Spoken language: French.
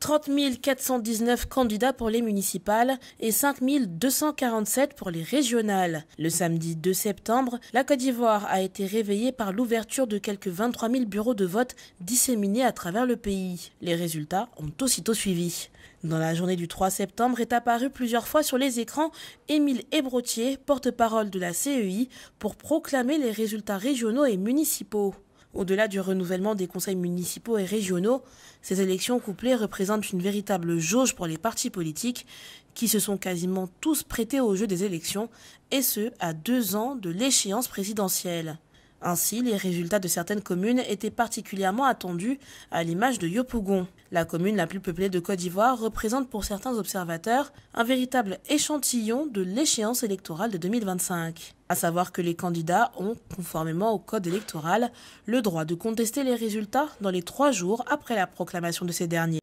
30 419 candidats pour les municipales et 5 247 pour les régionales. Le samedi 2 septembre, la Côte d'Ivoire a été réveillée par l'ouverture de quelques 23 000 bureaux de vote disséminés à travers le pays. Les résultats ont aussitôt suivi. Dans la journée du 3 septembre est apparu plusieurs fois sur les écrans Émile Ebrotier, porte-parole de la CEI, pour proclamer les résultats régionaux et municipaux. Au-delà du renouvellement des conseils municipaux et régionaux, ces élections couplées représentent une véritable jauge pour les partis politiques qui se sont quasiment tous prêtés au jeu des élections, et ce, à deux ans de l'échéance présidentielle. Ainsi, les résultats de certaines communes étaient particulièrement attendus, à l'image de Yopougon. La commune la plus peuplée de Côte d'Ivoire représente pour certains observateurs un véritable échantillon de l'échéance électorale de 2025. À savoir que les candidats ont, conformément au code électoral, le droit de contester les résultats dans les trois jours après la proclamation de ces derniers.